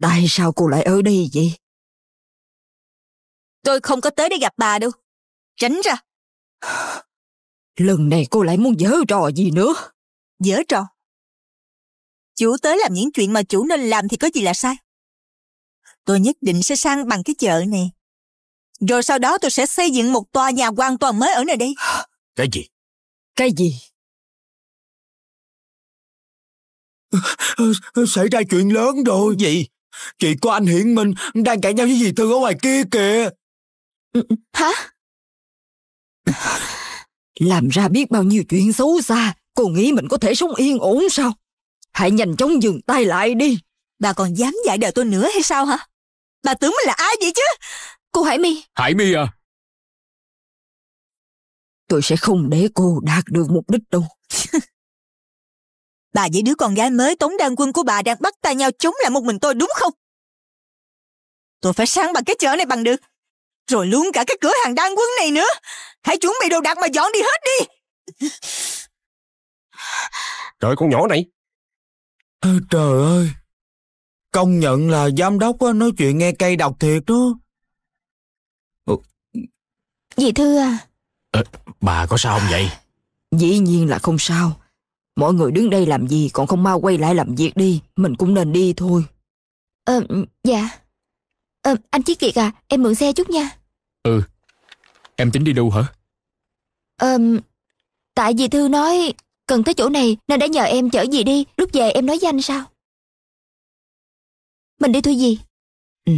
Tại sao cô lại ở đây vậy? Tôi không có tới để gặp bà đâu. Tránh ra. Lần này cô lại muốn dở trò gì nữa? Dở trò? Chủ tới làm những chuyện mà chủ nên làm thì có gì là sai. Tôi nhất định sẽ sang bằng cái chợ này. Rồi sau đó tôi sẽ xây dựng một tòa nhà hoàn toàn mới ở nơi đây. Cái gì? Cái gì? Xảy ra chuyện lớn rồi. Gì? Chị có anh Hiển Minh đang cãi nhau với dì Thư ở ngoài kia kìa. Ừ, ừ, hả? Làm ra biết bao nhiêu chuyện xấu xa, cô nghĩ mình có thể sống yên ổn sao? Hãy nhanh chóng dừng tay lại đi. Bà còn dám dạy đời tôi nữa hay sao hả? Bà tưởng mình là ai vậy chứ? Cô Hải My. Hải My à? Tôi sẽ không để cô đạt được mục đích đâu. bà với đứa con gái mới tống đan quân của bà đang bắt tay nhau chống lại một mình tôi đúng không? Tôi phải sáng bằng cái chợ này bằng được. Rồi luôn cả cái cửa hàng đan quân này nữa. Hãy chuẩn bị đồ đạc mà dọn đi hết đi. Trời con nhỏ này. Trời ơi. Công nhận là giám đốc nói chuyện nghe cây đọc thiệt đó. Ừ. Dì Thư à. à. Bà có sao không vậy? Dĩ nhiên là không sao. Mọi người đứng đây làm gì còn không mau quay lại làm việc đi. Mình cũng nên đi thôi. Ờ, dạ. Ờ, anh Chí Kiệt à, em mượn xe chút nha. Ừ. Em tính đi đâu hả? Ờ, tại vì Thư nói cần tới chỗ này nên đã nhờ em chở gì đi. Lúc về em nói với anh sao? Mình đi thôi gì? Ừ.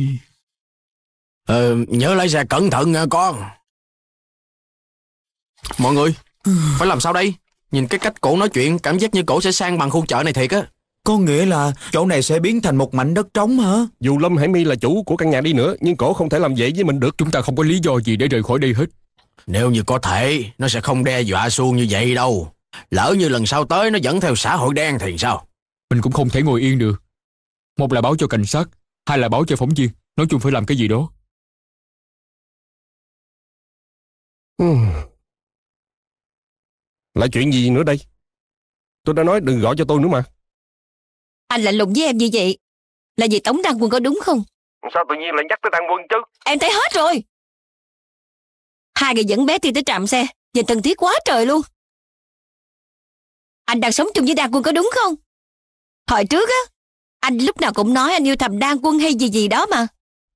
Ờ, nhớ lái xe cẩn thận nha con. Mọi người, ừ. phải làm sao đây? Nhìn cái cách cổ nói chuyện, cảm giác như cổ sẽ sang bằng khu chợ này thiệt á. Có nghĩa là chỗ này sẽ biến thành một mảnh đất trống hả? Dù Lâm Hải My là chủ của căn nhà đi nữa, nhưng cổ không thể làm vậy với mình được. Chúng ta không có lý do gì để rời khỏi đây hết. Nếu như có thể, nó sẽ không đe dọa suông như vậy đâu. Lỡ như lần sau tới nó dẫn theo xã hội đen thì sao? Mình cũng không thể ngồi yên được. Một là báo cho cảnh sát, hai là báo cho phóng viên. Nói chung phải làm cái gì đó. Hmm. Lại chuyện gì nữa đây? Tôi đã nói đừng gọi cho tôi nữa mà. Anh lạnh lùng với em như vậy là vì Tống Đăng Quân có đúng không? Sao tự nhiên lại nhắc tới Đăng Quân chứ? Em thấy hết rồi. Hai người dẫn bé Tiên tới trạm xe, nhìn thân thiết quá trời luôn. Anh đang sống chung với Đăng Quân có đúng không? Hồi trước á, anh lúc nào cũng nói anh yêu thầm Đăng Quân hay gì gì đó mà.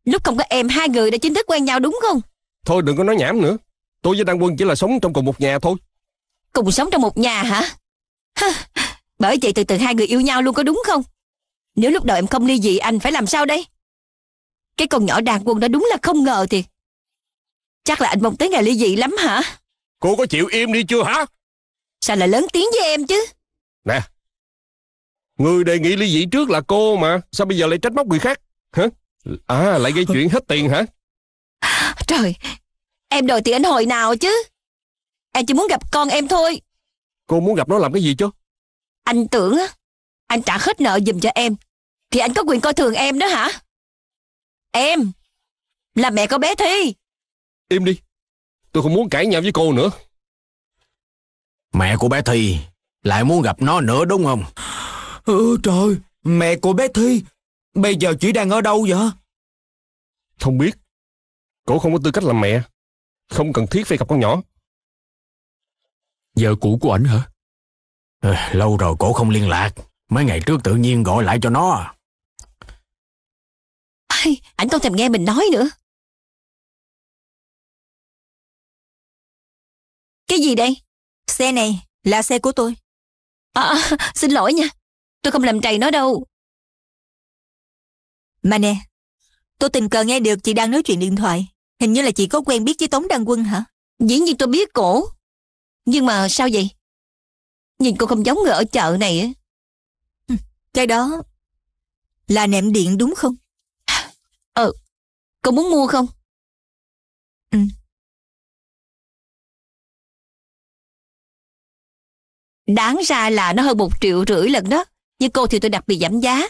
Lúc không có em hai người đã chính thức quen nhau đúng không? Thôi đừng có nói nhảm nữa. Tôi với Đăng Quân chỉ là sống trong cùng một nhà thôi. Cùng sống trong một nhà hả? bởi vậy từ từ hai người yêu nhau luôn có đúng không? Nếu lúc đầu em không ly dị anh phải làm sao đây? Cái con nhỏ đàn quân đó đúng là không ngờ thì Chắc là anh mong tới ngày ly dị lắm hả? Cô có chịu im đi chưa hả? Sao lại lớn tiếng với em chứ? Nè, Người đề nghị ly dị trước là cô mà Sao bây giờ lại trách móc người khác hả? À lại gây chuyện hết tiền hả Trời Em đòi tiền anh hồi nào chứ Em à, chỉ muốn gặp con em thôi Cô muốn gặp nó làm cái gì chứ Anh tưởng á Anh trả hết nợ dùm cho em Thì anh có quyền coi thường em đó hả Em Là mẹ con bé Thi Im đi Tôi không muốn cãi nhau với cô nữa Mẹ của bé Thi Lại muốn gặp nó nữa đúng không Ừ trời Mẹ của bé Thi Bây giờ chỉ đang ở đâu vậy Không biết Cô không có tư cách làm mẹ Không cần thiết phải gặp con nhỏ Vợ cũ của ảnh hả? Ờ, lâu rồi cổ không liên lạc. Mấy ngày trước tự nhiên gọi lại cho nó. Ai, ảnh không thèm nghe mình nói nữa. Cái gì đây? Xe này là xe của tôi. À, xin lỗi nha. Tôi không làm trầy nó đâu. Mà nè, tôi tình cờ nghe được chị đang nói chuyện điện thoại. Hình như là chị có quen biết với Tống Đăng Quân hả? Dĩ nhiên tôi biết cổ. Nhưng mà sao vậy? Nhìn cô không giống người ở chợ này á. Ừ, cái đó là nệm điện đúng không? Ờ, cô muốn mua không? Ừ. Đáng ra là nó hơn một triệu rưỡi lần đó. Nhưng cô thì tôi đặc biệt giảm giá.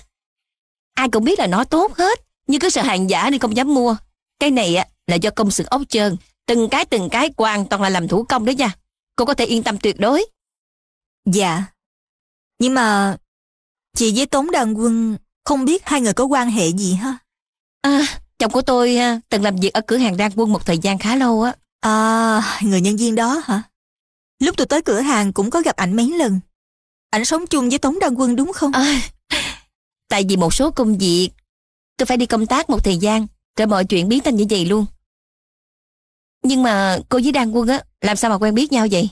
Ai cũng biết là nó tốt hết. Nhưng cứ sợ hàng giả nên không dám mua. Cái này á là do công sự ốc trơn. Từng cái từng cái hoàn toàn là làm thủ công đó nha. Cô có thể yên tâm tuyệt đối. Dạ. Nhưng mà chị với Tống Đàn Quân không biết hai người có quan hệ gì ha? À, chồng của tôi à, từng làm việc ở cửa hàng Đan Quân một thời gian khá lâu á. À, người nhân viên đó hả? Lúc tôi tới cửa hàng cũng có gặp ảnh mấy lần. Ảnh sống chung với Tống Đăng Quân đúng không? À, tại vì một số công việc, tôi phải đi công tác một thời gian, rồi mọi chuyện biến thành như vậy luôn. Nhưng mà cô với Đan Quân á, làm sao mà quen biết nhau vậy?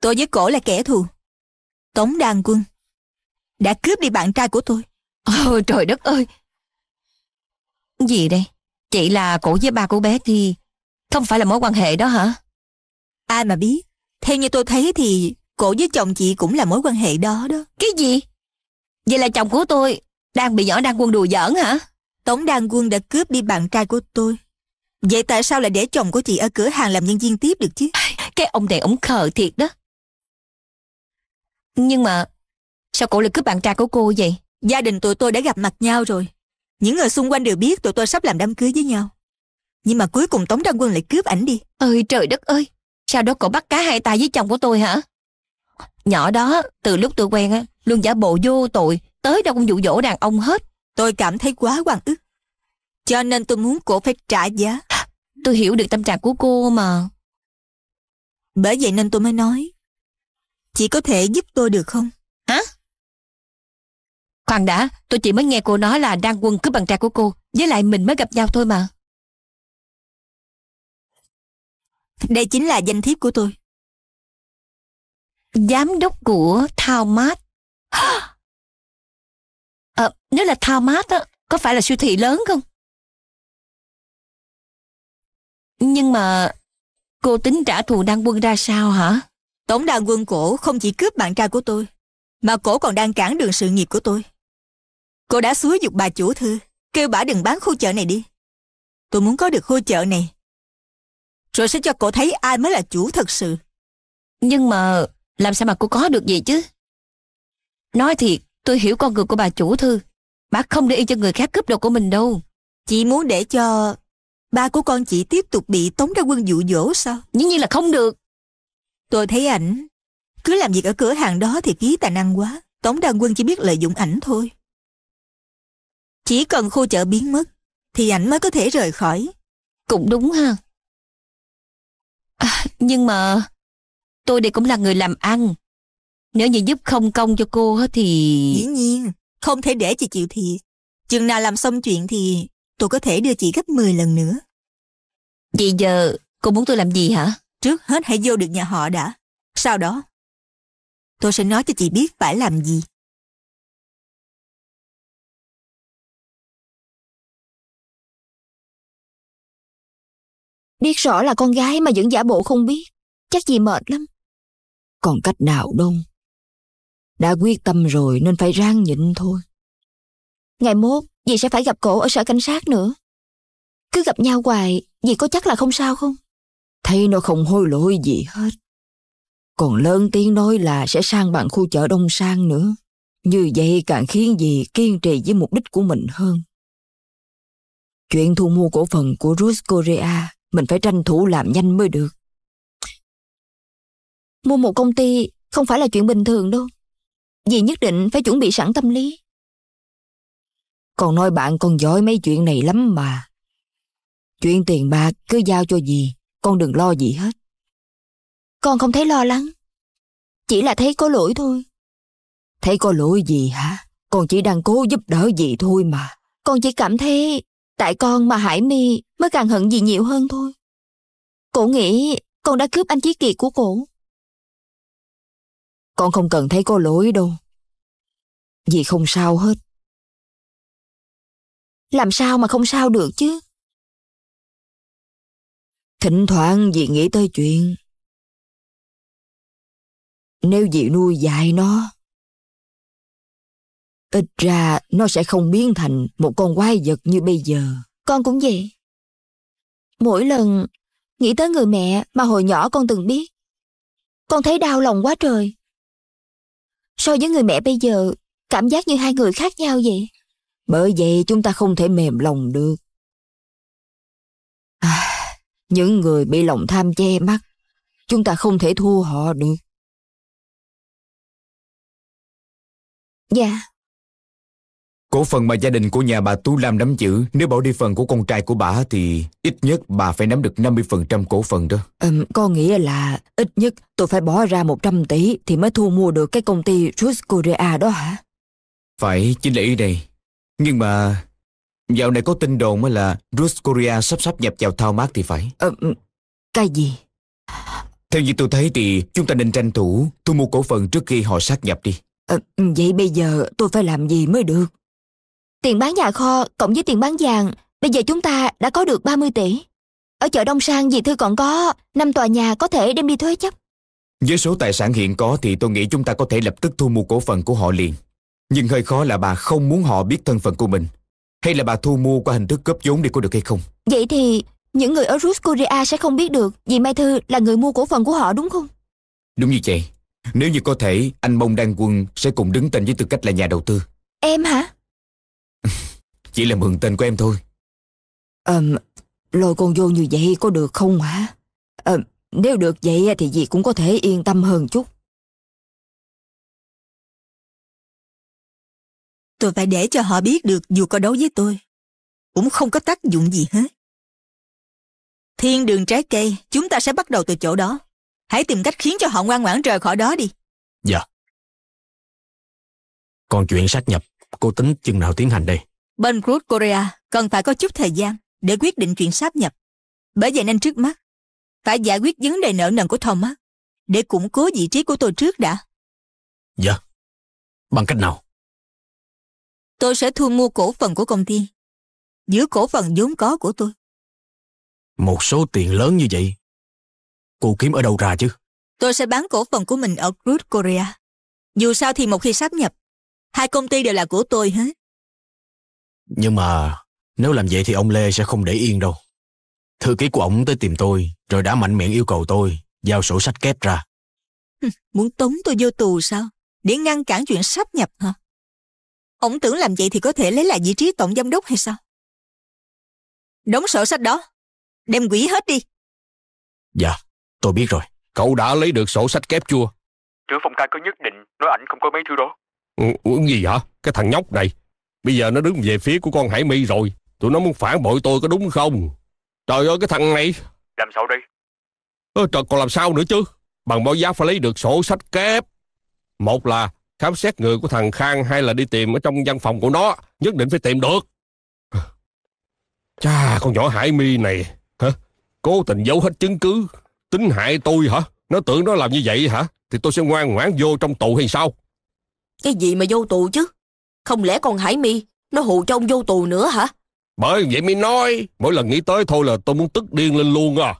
Tôi với cổ là kẻ thù. Tống Đan Quân đã cướp đi bạn trai của tôi. Ôi trời đất ơi! Gì đây? Chị là cổ với ba của bé thì không phải là mối quan hệ đó hả? Ai mà biết. Theo như tôi thấy thì cổ với chồng chị cũng là mối quan hệ đó đó. Cái gì? Vậy là chồng của tôi đang bị nhỏ Đan Quân đùa giỡn hả? Tống Đan Quân đã cướp đi bạn trai của tôi. Vậy tại sao lại để chồng của chị ở cửa hàng làm nhân viên tiếp được chứ? Cái ông này ổng khờ thiệt đó. Nhưng mà sao cậu lại cướp bạn trai của cô vậy? Gia đình tụi tôi đã gặp mặt nhau rồi. Những người xung quanh đều biết tụi tôi sắp làm đám cưới với nhau. Nhưng mà cuối cùng Tống Đăng Quân lại cướp ảnh đi. Ơi trời đất ơi! Sao đó cậu bắt cá hai tay với chồng của tôi hả? Nhỏ đó, từ lúc tôi quen á, luôn giả bộ vô tội, tới đâu cũng dụ dỗ đàn ông hết. Tôi cảm thấy quá oan ức. Cho nên tôi muốn cổ phải trả giá. Tôi hiểu được tâm trạng của cô mà. Bởi vậy nên tôi mới nói. Chị có thể giúp tôi được không? Hả? Khoan đã, tôi chỉ mới nghe cô nói là đang quân cướp bằng trai của cô, với lại mình mới gặp nhau thôi mà. Đây chính là danh thiếp của tôi. Giám đốc của Thao Mát. À, nếu là Thao Mát, á, có phải là siêu thị lớn không? Nhưng mà cô tính trả thù đang quân ra sao hả? Tổng đa quân cổ không chỉ cướp bạn trai của tôi, mà cổ còn đang cản đường sự nghiệp của tôi. Cô đã xúi dục bà chủ thư, kêu bà đừng bán khu chợ này đi. Tôi muốn có được khu chợ này. Rồi sẽ cho cổ thấy ai mới là chủ thật sự. Nhưng mà làm sao mà cô có được gì chứ? Nói thiệt, tôi hiểu con người của bà chủ thư. Bà không để yên cho người khác cướp đồ của mình đâu. Chỉ muốn để cho ba của con chỉ tiếp tục bị tống ra quân dụ dỗ sao? Dĩ nhiên là không được. Tôi thấy ảnh cứ làm việc ở cửa hàng đó thì ký tài năng quá. Tống Đăng Quân chỉ biết lợi dụng ảnh thôi. Chỉ cần khu chợ biến mất thì ảnh mới có thể rời khỏi. Cũng đúng ha. À, nhưng mà tôi đây cũng là người làm ăn. Nếu như giúp không công cho cô thì... Dĩ nhiên, không thể để chị chịu thiệt. Chừng nào làm xong chuyện thì tôi có thể đưa chị gấp 10 lần nữa. Vậy giờ cô muốn tôi làm gì hả? Trước hết hãy vô được nhà họ đã. Sau đó, tôi sẽ nói cho chị biết phải làm gì. Biết rõ là con gái mà vẫn giả bộ không biết. Chắc gì mệt lắm. Còn cách nào đâu. Đã quyết tâm rồi nên phải rang nhịn thôi. Ngày mốt, dì sẽ phải gặp cổ ở sở cảnh sát nữa. Cứ gặp nhau hoài, dì có chắc là không sao không? Thấy nó không hối lỗi gì hết. Còn lớn tiếng nói là sẽ sang bằng khu chợ Đông Sang nữa. Như vậy càng khiến dì kiên trì với mục đích của mình hơn. Chuyện thu mua cổ phần của Rus Korea mình phải tranh thủ làm nhanh mới được. Mua một công ty không phải là chuyện bình thường đâu. Dì nhất định phải chuẩn bị sẵn tâm lý. Còn nói bạn con giỏi mấy chuyện này lắm mà. Chuyện tiền bạc cứ giao cho dì, con đừng lo gì hết. Con không thấy lo lắng, chỉ là thấy có lỗi thôi. Thấy có lỗi gì hả? Con chỉ đang cố giúp đỡ dì thôi mà. Con chỉ cảm thấy tại con mà Hải Mi mới càng hận dì nhiều hơn thôi. Cổ nghĩ con đã cướp anh Chí Kiệt của cổ. Con không cần thấy có lỗi đâu. Dì không sao hết. Làm sao mà không sao được chứ? Thỉnh thoảng dì nghĩ tới chuyện Nếu dì nuôi dạy nó Ít ra nó sẽ không biến thành một con quái vật như bây giờ Con cũng vậy Mỗi lần nghĩ tới người mẹ mà hồi nhỏ con từng biết Con thấy đau lòng quá trời So với người mẹ bây giờ Cảm giác như hai người khác nhau vậy Bởi vậy chúng ta không thể mềm lòng được những người bị lòng tham che mắt, chúng ta không thể thua họ được. Dạ. Cổ phần mà gia đình của nhà bà Tú Lam nắm giữ, nếu bỏ đi phần của con trai của bà thì ít nhất bà phải nắm được 50% cổ phần đó. Ừ, có nghĩa là ít nhất tôi phải bỏ ra 100 tỷ thì mới thu mua được cái công ty Rus Korea đó hả? Phải, chính là ý này. Nhưng mà Dạo này có tin đồn mới là Rus Korea sắp sắp nhập vào thao mát thì phải. Ờ, ừ, cái gì? Theo như tôi thấy thì chúng ta nên tranh thủ thu mua cổ phần trước khi họ sát nhập đi. Ờ, ừ, vậy bây giờ tôi phải làm gì mới được? Tiền bán nhà kho cộng với tiền bán vàng, bây giờ chúng ta đã có được 30 tỷ. Ở chợ Đông Sang dì Thư còn có năm tòa nhà có thể đem đi thuế chấp. Với số tài sản hiện có thì tôi nghĩ chúng ta có thể lập tức thu mua cổ phần của họ liền. Nhưng hơi khó là bà không muốn họ biết thân phận của mình. Hay là bà thu mua qua hình thức cướp vốn đi có được hay không Vậy thì những người ở Rus sẽ không biết được Vì Mai Thư là người mua cổ phần của họ đúng không Đúng như vậy Nếu như có thể anh mong đăng quân Sẽ cùng đứng tên với tư cách là nhà đầu tư Em hả Chỉ là mượn tên của em thôi à, Lôi con vô như vậy có được không hả à, Nếu được vậy thì dì cũng có thể yên tâm hơn chút Tôi phải để cho họ biết được dù có đấu với tôi. Cũng không có tác dụng gì hết. Thiên đường trái cây, chúng ta sẽ bắt đầu từ chỗ đó. Hãy tìm cách khiến cho họ ngoan ngoãn rời khỏi đó đi. Dạ. Còn chuyện sát nhập, cô tính chừng nào tiến hành đây? Bên Cruz Korea cần phải có chút thời gian để quyết định chuyện sáp nhập. Bởi vậy nên trước mắt, phải giải quyết vấn đề nợ nần của Thomas để củng cố vị trí của tôi trước đã. Dạ, bằng cách nào? tôi sẽ thu mua cổ phần của công ty, giữ cổ phần vốn có của tôi. Một số tiền lớn như vậy, cô kiếm ở đâu ra chứ? Tôi sẽ bán cổ phần của mình ở Crude Korea. Dù sao thì một khi sáp nhập, hai công ty đều là của tôi hết. Nhưng mà nếu làm vậy thì ông Lê sẽ không để yên đâu. Thư ký của ông tới tìm tôi, rồi đã mạnh miệng yêu cầu tôi giao sổ sách kép ra. muốn tống tôi vô tù sao? Để ngăn cản chuyện sáp nhập hả? Ông tưởng làm vậy thì có thể lấy lại vị trí tổng giám đốc hay sao? Đóng sổ sách đó, đem quỷ hết đi. Dạ, tôi biết rồi. Cậu đã lấy được sổ sách kép chưa? Trưởng phòng cai có nhất định nói ảnh không có mấy thứ đó. Ừ, ừ, gì hả? Cái thằng nhóc này. Bây giờ nó đứng về phía của con Hải My rồi. Tụi nó muốn phản bội tôi có đúng không? Trời ơi, cái thằng này. Làm sao đây? Ơ, trời, còn làm sao nữa chứ? Bằng bao giá phải lấy được sổ sách kép. Một là khám xét người của thằng Khang hay là đi tìm ở trong văn phòng của nó, nhất định phải tìm được. Cha, con nhỏ Hải Mi này, hả? Cố tình giấu hết chứng cứ, tính hại tôi hả? Nó tưởng nó làm như vậy hả? Thì tôi sẽ ngoan ngoãn vô trong tù hay sao? Cái gì mà vô tù chứ? Không lẽ con Hải Mi nó hù cho ông vô tù nữa hả? Bởi vậy mới nói, mỗi lần nghĩ tới thôi là tôi muốn tức điên lên luôn à.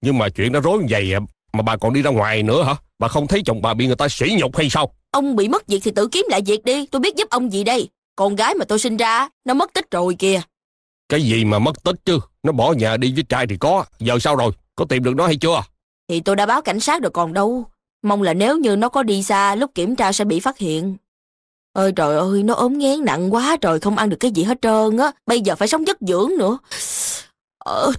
Nhưng mà chuyện đã rối như vậy à, mà bà còn đi ra ngoài nữa hả? Bà không thấy chồng bà bị người ta sỉ nhục hay sao? Ông bị mất việc thì tự kiếm lại việc đi. Tôi biết giúp ông gì đây. Con gái mà tôi sinh ra, nó mất tích rồi kìa. Cái gì mà mất tích chứ? Nó bỏ nhà đi với trai thì có. Giờ sao rồi? Có tìm được nó hay chưa? Thì tôi đã báo cảnh sát rồi còn đâu. Mong là nếu như nó có đi xa, lúc kiểm tra sẽ bị phát hiện. Ơi trời ơi, nó ốm ngén nặng quá trời, không ăn được cái gì hết trơn á. Bây giờ phải sống giấc dưỡng nữa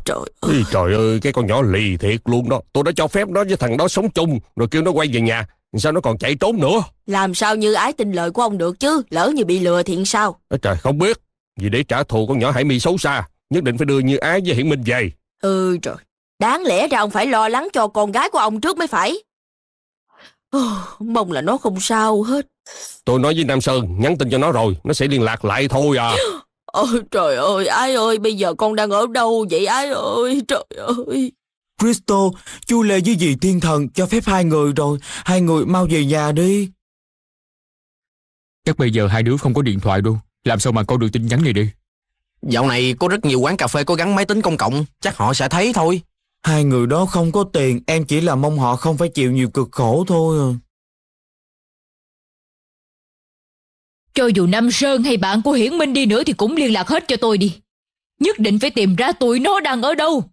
trời ơi Ý, Trời ơi cái con nhỏ lì thiệt luôn đó Tôi đã cho phép nó với thằng đó sống chung Rồi kêu nó quay về nhà Sao nó còn chạy trốn nữa Làm sao như ái tin lời của ông được chứ Lỡ như bị lừa thì sao Ê, Trời không biết Vì để trả thù con nhỏ Hải mi xấu xa Nhất định phải đưa như ái với Hiển Minh về Ừ trời Đáng lẽ ra ông phải lo lắng cho con gái của ông trước mới phải Mong là nó không sao hết Tôi nói với Nam Sơn Nhắn tin cho nó rồi Nó sẽ liên lạc lại thôi à Ôi trời ơi, ái ơi, bây giờ con đang ở đâu vậy ái ơi, trời ơi. Cristo, chú Lê với dì thiên thần cho phép hai người rồi, hai người mau về nhà đi. Chắc bây giờ hai đứa không có điện thoại đâu, làm sao mà con được tin nhắn này đi. Dạo này có rất nhiều quán cà phê có gắn máy tính công cộng, chắc họ sẽ thấy thôi. Hai người đó không có tiền, em chỉ là mong họ không phải chịu nhiều cực khổ thôi à. Cho dù Nam Sơn hay bạn của Hiển Minh đi nữa thì cũng liên lạc hết cho tôi đi. Nhất định phải tìm ra tụi nó đang ở đâu.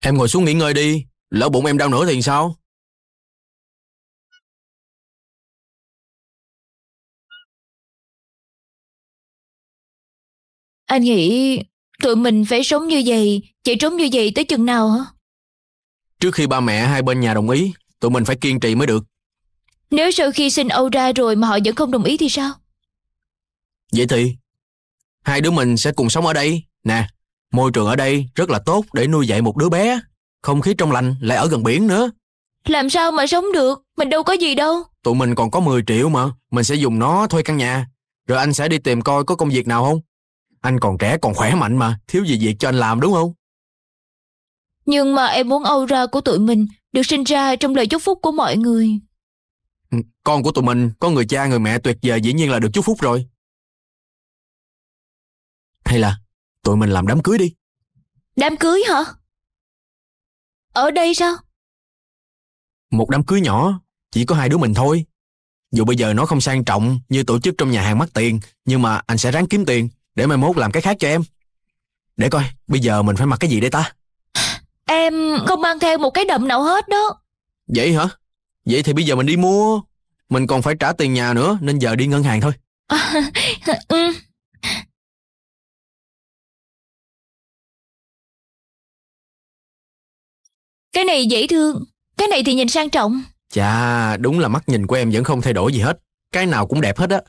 Em ngồi xuống nghỉ ngơi đi Lỡ bụng em đau nữa thì sao Anh nghĩ tụi mình phải sống như vậy, chỉ sống như vậy tới chừng nào hả? Trước khi ba mẹ hai bên nhà đồng ý, tụi mình phải kiên trì mới được. Nếu sau khi xin Âu ra rồi mà họ vẫn không đồng ý thì sao? Vậy thì, hai đứa mình sẽ cùng sống ở đây. Nè, môi trường ở đây rất là tốt để nuôi dạy một đứa bé. Không khí trong lành lại ở gần biển nữa. Làm sao mà sống được, mình đâu có gì đâu. Tụi mình còn có 10 triệu mà, mình sẽ dùng nó thuê căn nhà. Rồi anh sẽ đi tìm coi có công việc nào không? Anh còn trẻ còn khỏe mạnh mà, thiếu gì việc cho anh làm đúng không? Nhưng mà em muốn Âu ra của tụi mình được sinh ra trong lời chúc phúc của mọi người. Ừ, con của tụi mình có người cha người mẹ tuyệt vời dĩ nhiên là được chúc phúc rồi. Hay là tụi mình làm đám cưới đi. Đám cưới hả? Ở đây sao? Một đám cưới nhỏ, chỉ có hai đứa mình thôi. Dù bây giờ nó không sang trọng như tổ chức trong nhà hàng mắc tiền, nhưng mà anh sẽ ráng kiếm tiền, để mai mốt làm cái khác cho em để coi bây giờ mình phải mặc cái gì đây ta em không mang theo một cái đậm nào hết đó vậy hả vậy thì bây giờ mình đi mua mình còn phải trả tiền nhà nữa nên giờ đi ngân hàng thôi ừ. cái này dễ thương cái này thì nhìn sang trọng chà đúng là mắt nhìn của em vẫn không thay đổi gì hết cái nào cũng đẹp hết á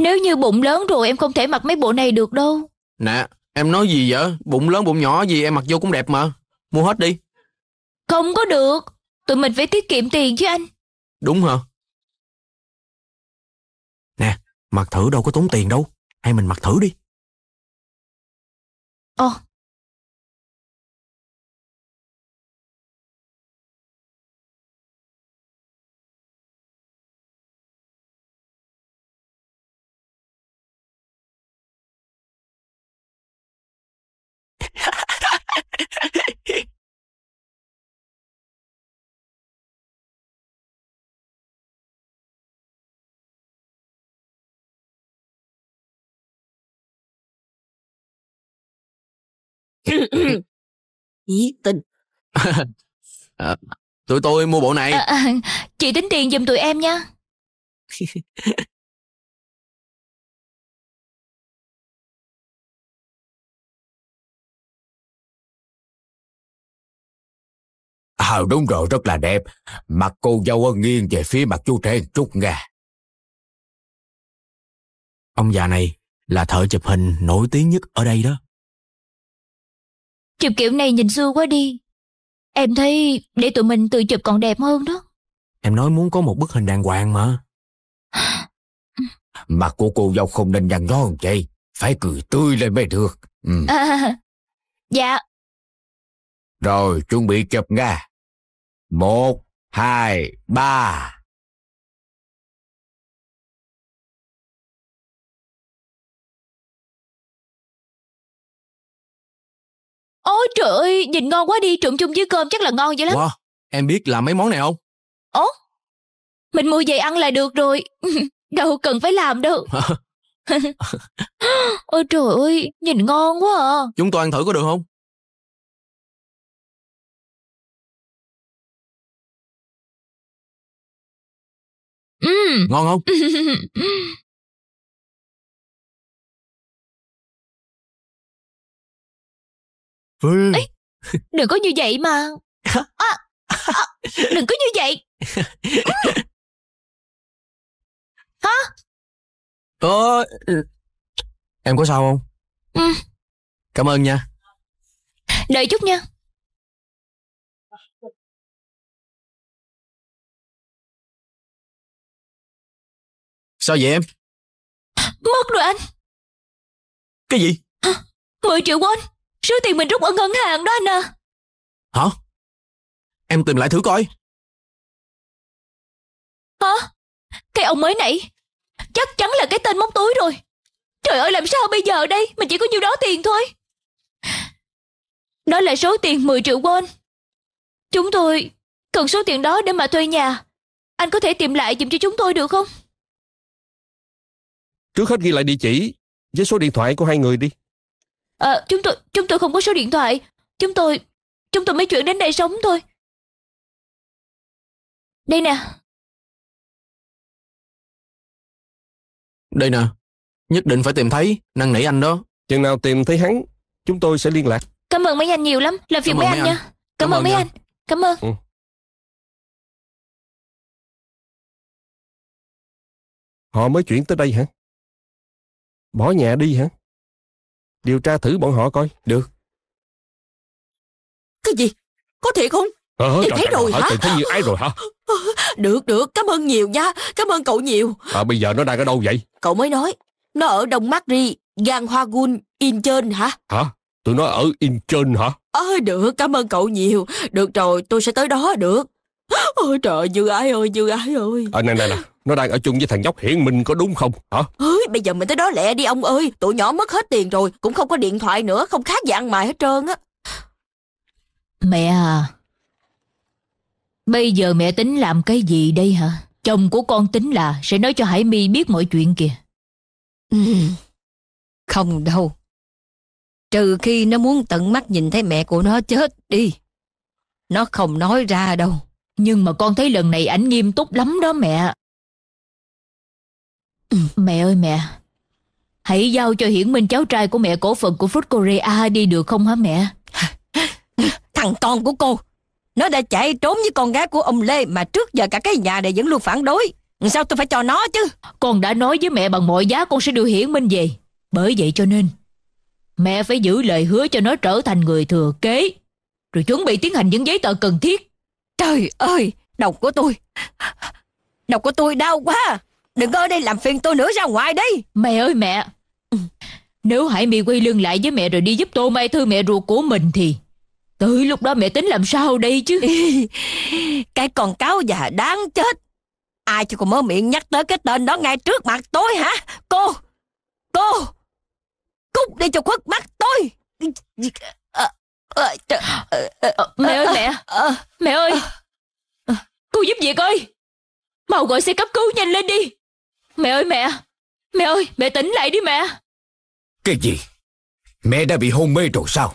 nếu như bụng lớn rồi em không thể mặc mấy bộ này được đâu. Nè, em nói gì vậy? Bụng lớn bụng nhỏ gì em mặc vô cũng đẹp mà. Mua hết đi. Không có được. Tụi mình phải tiết kiệm tiền chứ anh. Đúng hả? Nè, mặc thử đâu có tốn tiền đâu. Hay mình mặc thử đi. Ồ, Nhiệt tình. à, tụi tôi mua bộ này. À, à, chị tính tiền giùm tụi em nha. À đúng rồi, rất là đẹp. Mặt cô dâu nghiêng về phía mặt chú trẻ chút nghe. Ông già này là thợ chụp hình nổi tiếng nhất ở đây đó. Chụp kiểu này nhìn xưa quá đi. Em thấy để tụi mình tự chụp còn đẹp hơn đó. Em nói muốn có một bức hình đàng hoàng mà. Mặt của cô dâu không nên nhăn nhó vậy. Phải cười tươi lên mới được. Ừ. À, dạ. Rồi chuẩn bị chụp nha. Một, hai, ba. Ôi trời ơi, nhìn ngon quá đi, trộn chung với cơm chắc là ngon dữ lắm. Wow, em biết làm mấy món này không? Ố, mình mua về ăn là được rồi. đâu cần phải làm đâu. Ôi trời ơi, nhìn ngon quá à. Chúng tôi ăn thử có được không? Ừ. Ngon không? ừ. Ê, đừng có như vậy mà à, à, đừng có như vậy hả ờ, em có sao không ừ. cảm ơn nha đợi chút nha sao vậy em mất rồi anh cái gì 10 triệu won Số tiền mình rút ở ngân hàng đó anh à Hả? Em tìm lại thử coi Hả? Cái ông mới nãy Chắc chắn là cái tên móc túi rồi Trời ơi làm sao bây giờ đây Mình chỉ có nhiêu đó tiền thôi Đó là số tiền 10 triệu won Chúng tôi cần số tiền đó để mà thuê nhà Anh có thể tìm lại dùm cho chúng tôi được không? Trước hết ghi lại địa chỉ với số điện thoại của hai người đi à, chúng tôi chúng tôi không có số điện thoại chúng tôi chúng tôi mới chuyển đến đây sống thôi đây nè đây nè nhất định phải tìm thấy năng nỉ anh đó chừng nào tìm thấy hắn chúng tôi sẽ liên lạc cảm ơn mấy anh nhiều lắm làm việc với anh, anh nha cảm, cảm ơn mấy nha. anh cảm ơn ừ. họ mới chuyển tới đây hả bỏ nhà đi hả Điều tra thử bọn họ coi, được. Cái gì? Có thiệt không? Ờ, Tìm thấy rồi hả? Tìm thấy như ấy rồi hả? Được, được, cảm ơn nhiều nha, cảm ơn cậu nhiều. À, bây giờ nó đang ở đâu vậy? Cậu mới nói, nó ở Đông Mát Ri, Gan Hoa Gun, Incheon hả? Hả? Tụi nó ở Incheon hả? Ờ, được, cảm ơn cậu nhiều. Được rồi, tôi sẽ tới đó được. Ôi trời, Dương Ái ơi, Dương Ái ơi. À, này nè, nè, nó đang ở chung với thằng nhóc Hiển Minh có đúng không hả? Ơi, bây giờ mình tới đó lẹ đi ông ơi. Tụi nhỏ mất hết tiền rồi, cũng không có điện thoại nữa, không khác gì ăn mày hết trơn á. Mẹ à, bây giờ mẹ tính làm cái gì đây hả? Chồng của con tính là sẽ nói cho Hải My biết mọi chuyện kìa. Ừ, không đâu. Trừ khi nó muốn tận mắt nhìn thấy mẹ của nó chết đi. Nó không nói ra đâu. Nhưng mà con thấy lần này ảnh nghiêm túc lắm đó mẹ. Ừ, mẹ ơi mẹ, hãy giao cho Hiển Minh cháu trai của mẹ cổ phần của Food Korea đi được không hả mẹ? Thằng con của cô, nó đã chạy trốn với con gái của ông Lê mà trước giờ cả cái nhà này vẫn luôn phản đối. Sao tôi phải cho nó chứ? Con đã nói với mẹ bằng mọi giá con sẽ đưa Hiển Minh về. Bởi vậy cho nên, mẹ phải giữ lời hứa cho nó trở thành người thừa kế. Rồi chuẩn bị tiến hành những giấy tờ cần thiết. Trời ơi, đầu của tôi, đầu của tôi đau quá Đừng có ở đây làm phiền tôi nữa ra ngoài đi Mẹ ơi mẹ ừ. Nếu Hải Mi quay lưng lại với mẹ rồi đi giúp tô mai thư mẹ ruột của mình thì Tới lúc đó mẹ tính làm sao đây chứ Cái con cáo già đáng chết Ai cho con mở miệng nhắc tới cái tên đó ngay trước mặt tôi hả Cô Cô Cút đi cho khuất mắt tôi ờ, ờ, ờ, Mẹ ơi mẹ Mẹ ơi Cô giúp việc ơi Mau gọi xe cấp cứu nhanh lên đi Mẹ ơi mẹ Mẹ ơi mẹ tỉnh lại đi mẹ Cái gì Mẹ đã bị hôn mê rồi sao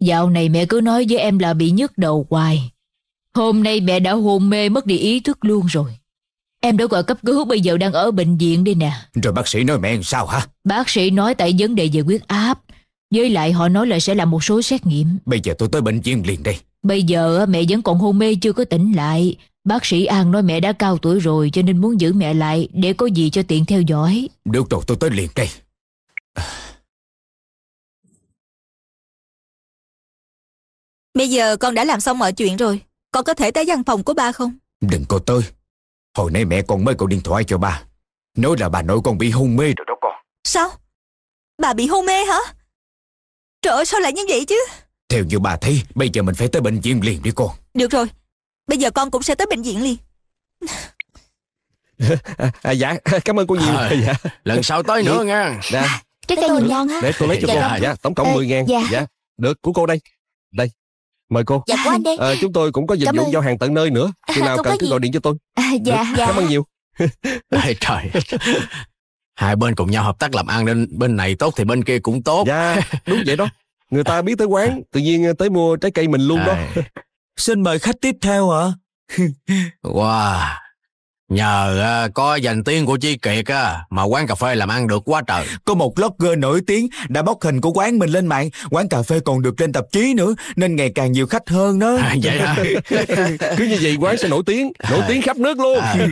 Dạo này mẹ cứ nói với em là bị nhức đầu hoài Hôm nay mẹ đã hôn mê mất đi ý thức luôn rồi Em đã gọi cấp cứu bây giờ đang ở bệnh viện đây nè Rồi bác sĩ nói mẹ làm sao hả Bác sĩ nói tại vấn đề về huyết áp Với lại họ nói là sẽ làm một số xét nghiệm Bây giờ tôi tới bệnh viện liền đây Bây giờ mẹ vẫn còn hôn mê chưa có tỉnh lại Bác sĩ An nói mẹ đã cao tuổi rồi cho nên muốn giữ mẹ lại để có gì cho tiện theo dõi. Được rồi, tôi tới liền đây. Bây giờ con đã làm xong mọi chuyện rồi. Con có thể tới văn phòng của ba không? Đừng có tới. Hồi nãy mẹ con mới gọi điện thoại cho ba. Nói là bà nội con bị hôn mê rồi đó con. Sao? Bà bị hôn mê hả? Trời ơi, sao lại như vậy chứ? Theo như bà thấy, bây giờ mình phải tới bệnh viện liền đi con. Được rồi, Bây giờ con cũng sẽ tới bệnh viện liền à, Dạ cảm ơn cô nhiều à, dạ. Lần sau tới nữa nha Nè dạ. Trái à, cây nhìn ngon ha Để tôi lấy cho dạ, cô không? Dạ. dạ tổng cộng 10 ngàn dạ. dạ Được của cô đây Đây Mời cô Dạ của anh đây à, ờ, Chúng tôi cũng có dịch vụ giao hàng tận nơi nữa à, Khi nào cần cứ gọi điện cho tôi à, Dạ, dạ Cảm ơn nhiều Ê, Trời Hai bên cùng nhau hợp tác làm ăn Nên bên này tốt thì bên kia cũng tốt Dạ đúng vậy đó Người ta biết tới quán Tự nhiên ờ, tới mua trái cây mình luôn à. đó Xin mời khách tiếp theo ạ. À? wow, Nhờ uh, có danh tiếng của chi Kiệt uh, mà quán cà phê làm ăn được quá trời. Có một blogger nổi tiếng đã bóc hình của quán mình lên mạng, quán cà phê còn được lên tạp chí nữa nên ngày càng nhiều khách hơn đó. À, vậy hả? Cứ như vậy quán sẽ nổi tiếng, à. nổi tiếng khắp nước luôn. À.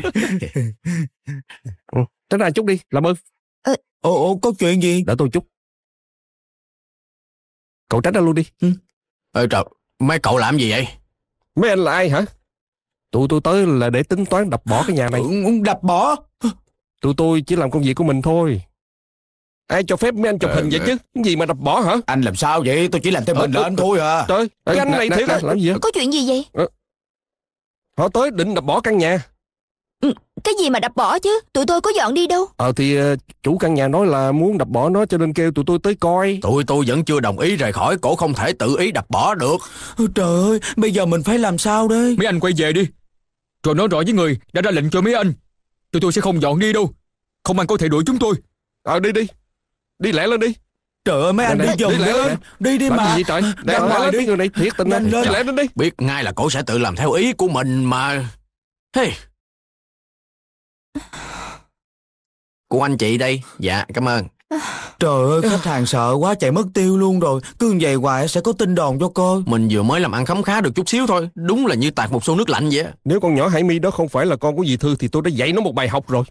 Ừ, tránh ra chút đi, làm ơn. Ồ, ồ, có chuyện gì? Đợi tôi chút. Cậu tránh ra luôn đi. Ừ. Ê trời, mấy cậu làm gì vậy? Mấy anh là ai hả? Tụi tôi tới là để tính toán đập bỏ cái nhà này. Ừ, đập bỏ? Tụi tôi chỉ làm công việc của mình thôi. Ai cho phép mấy anh chụp ờ, hình vậy ờ. chứ? Cái gì mà đập bỏ hả? Anh làm sao vậy? Tôi chỉ làm theo ờ, mình lên thôi à. Trời, cái anh này thiệt à? Làm gì vậy? Có chuyện gì vậy? Ờ. Họ tới định đập bỏ căn nhà. Ừ, cái gì mà đập bỏ chứ Tụi tôi có dọn đi đâu Ờ thì ờ, chủ căn nhà nói là muốn đập bỏ nó Cho nên kêu tụi tôi tới coi Tụi tôi vẫn chưa đồng ý rời khỏi Cổ không thể tự ý đập bỏ được Trời ơi bây giờ mình phải làm sao đây Mấy anh quay về đi Rồi nói rõ với người đã ra lệnh cho mấy anh Tụi tôi sẽ không dọn đi đâu Không anh có thể đuổi chúng tôi Ờ đi đi Đi lẻ lên đi Trời ơi mấy anh đi dần lên Đi đi làm mà gì trời Đang ngoài đi người này thiệt tình Nhanh lên lên đi Biết ngay là cổ sẽ tự làm theo ý của mình mà Hey của anh chị đây. Dạ, cảm ơn. Trời ơi, khách hàng sợ quá chạy mất tiêu luôn rồi. Cứ như vậy hoài sẽ có tin đồn cho cô. Mình vừa mới làm ăn khấm khá được chút xíu thôi. Đúng là như tạt một xô nước lạnh vậy. Nếu con nhỏ Hải Mi đó không phải là con của dì Thư thì tôi đã dạy nó một bài học rồi.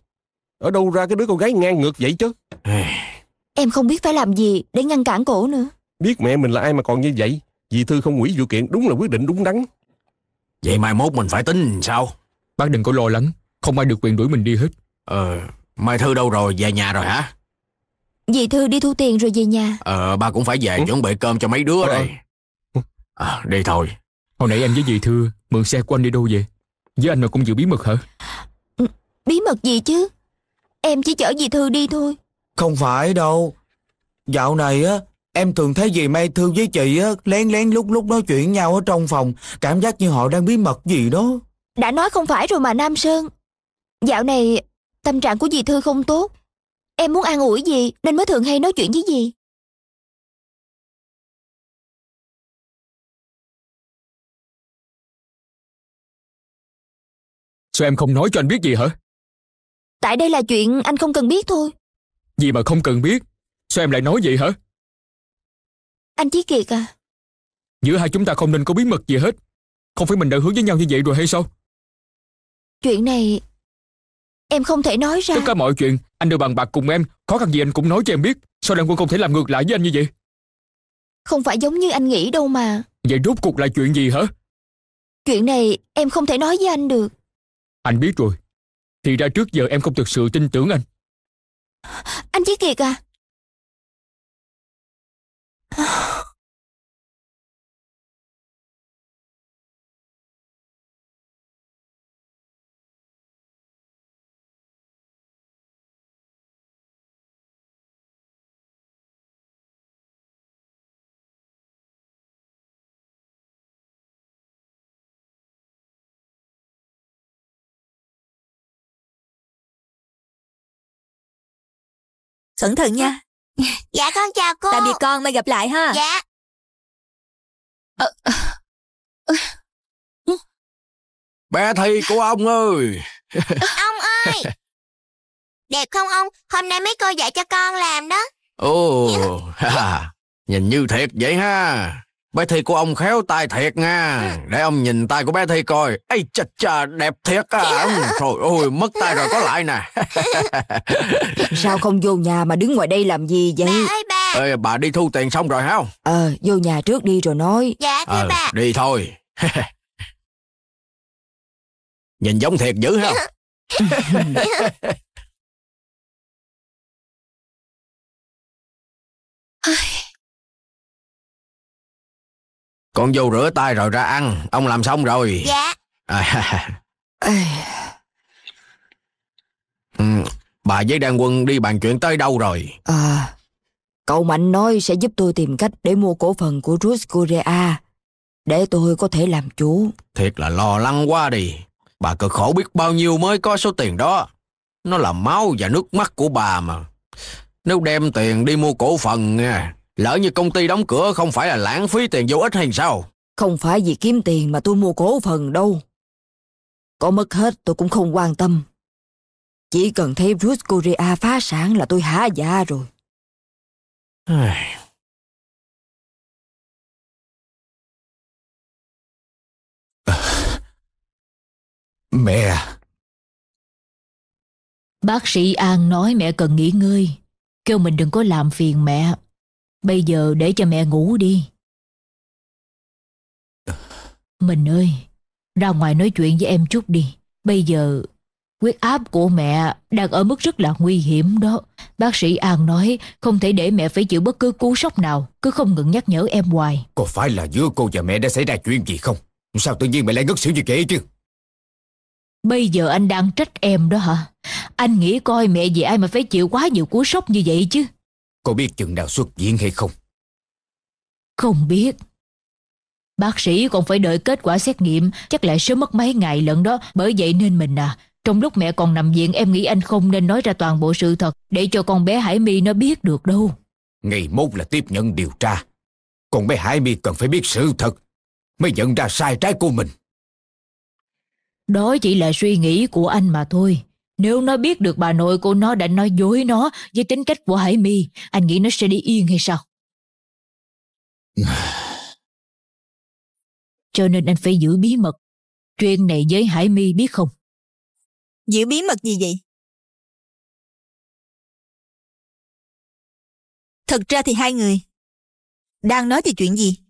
Ở đâu ra cái đứa con gái ngang ngược vậy chứ? em không biết phải làm gì để ngăn cản cổ nữa. Biết mẹ mình là ai mà còn như vậy. Dì Thư không hủy vụ kiện đúng là quyết định đúng đắn. Vậy mai mốt mình phải tính sao? Bác đừng có lo lắng. Không ai được quyền đuổi mình đi hết Ờ, Mai Thư đâu rồi, về nhà rồi hả? Dì Thư đi thu tiền rồi về nhà Ờ, ba cũng phải về ừ? chuẩn bị cơm cho mấy đứa ờ. ờ. đây à, Đi thôi Hồi nãy em với dì Thư mượn xe của anh đi đâu vậy? Với anh mà cũng giữ bí mật hả? Ừ, bí mật gì chứ? Em chỉ chở dì Thư đi thôi Không phải đâu Dạo này á, em thường thấy dì Mai Thư với chị á, lén lén lúc lúc nói chuyện nhau ở trong phòng, cảm giác như họ đang bí mật gì đó. Đã nói không phải rồi mà Nam Sơn, Dạo này tâm trạng của dì Thư không tốt Em muốn an ủi gì nên mới thường hay nói chuyện với dì Sao em không nói cho anh biết gì hả? Tại đây là chuyện anh không cần biết thôi Gì mà không cần biết Sao em lại nói vậy hả? Anh Chí Kiệt à Giữa hai chúng ta không nên có bí mật gì hết Không phải mình đã hướng với nhau như vậy rồi hay sao? Chuyện này Em không thể nói ra Tất cả mọi chuyện Anh đều bằng bạc cùng em Khó khăn gì anh cũng nói cho em biết Sao Đăng Quân không thể làm ngược lại với anh như vậy Không phải giống như anh nghĩ đâu mà Vậy rốt cuộc là chuyện gì hả Chuyện này em không thể nói với anh được Anh biết rồi Thì ra trước giờ em không thực sự tin tưởng anh Anh Chí Kiệt à cẩn thận nha dạ con chào cô tạm biệt con mai gặp lại ha dạ bé thi của ông ơi ông ơi đẹp không ông hôm nay mấy cô dạy cho con làm đó ồ oh, nhìn như thiệt vậy ha Bé Thi của ông khéo tay thiệt nha. Ừ. Để ông nhìn tay của bé Thi coi. Ây chà chà, đẹp thiệt à. Ông, trời ơi, mất tay rồi có lại nè. Sao không vô nhà mà đứng ngoài đây làm gì vậy? Bà ơi, bà. Ê, bà đi thu tiền xong rồi hả? Ờ, vô nhà trước đi rồi nói. Dạ, thưa ờ, bà. Đi thôi. nhìn giống thiệt dữ ha. Con vô rửa tay rồi ra ăn, ông làm xong rồi. Dạ. À, ừ, bà với Đan Quân đi bàn chuyện tới đâu rồi? À, cậu Mạnh nói sẽ giúp tôi tìm cách để mua cổ phần của Rus Korea để tôi có thể làm chủ. Thiệt là lo lắng quá đi. Bà cực khổ biết bao nhiêu mới có số tiền đó. Nó là máu và nước mắt của bà mà. Nếu đem tiền đi mua cổ phần nha, Lỡ như công ty đóng cửa không phải là lãng phí tiền vô ích hay sao? Không phải vì kiếm tiền mà tôi mua cổ phần đâu. Có mất hết tôi cũng không quan tâm. Chỉ cần thấy Bruce Korea phá sản là tôi há dạ rồi. Mẹ! Bác sĩ An nói mẹ cần nghỉ ngơi, kêu mình đừng có làm phiền mẹ. Bây giờ để cho mẹ ngủ đi. Mình ơi, ra ngoài nói chuyện với em chút đi. Bây giờ huyết áp của mẹ đang ở mức rất là nguy hiểm đó. Bác sĩ An nói không thể để mẹ phải chịu bất cứ cú sốc nào, cứ không ngừng nhắc nhở em hoài. Có phải là giữa cô và mẹ đã xảy ra chuyện gì không? Sao tự nhiên mẹ lại ngất xỉu như vậy chứ? Bây giờ anh đang trách em đó hả? Anh nghĩ coi mẹ vì ai mà phải chịu quá nhiều cú sốc như vậy chứ? cô biết chừng nào xuất viện hay không? Không biết. Bác sĩ còn phải đợi kết quả xét nghiệm, chắc lại sớm mất mấy ngày lận đó, bởi vậy nên mình à. Trong lúc mẹ còn nằm viện em nghĩ anh không nên nói ra toàn bộ sự thật để cho con bé Hải My nó biết được đâu. Ngày mốt là tiếp nhận điều tra. Con bé Hải My cần phải biết sự thật mới nhận ra sai trái của mình. Đó chỉ là suy nghĩ của anh mà thôi. Nếu nó biết được bà nội của nó đã nói dối nó với tính cách của Hải My, anh nghĩ nó sẽ đi yên hay sao? Cho nên anh phải giữ bí mật. Chuyện này với Hải My biết không? Giữ bí mật gì vậy? Thật ra thì hai người đang nói thì chuyện gì?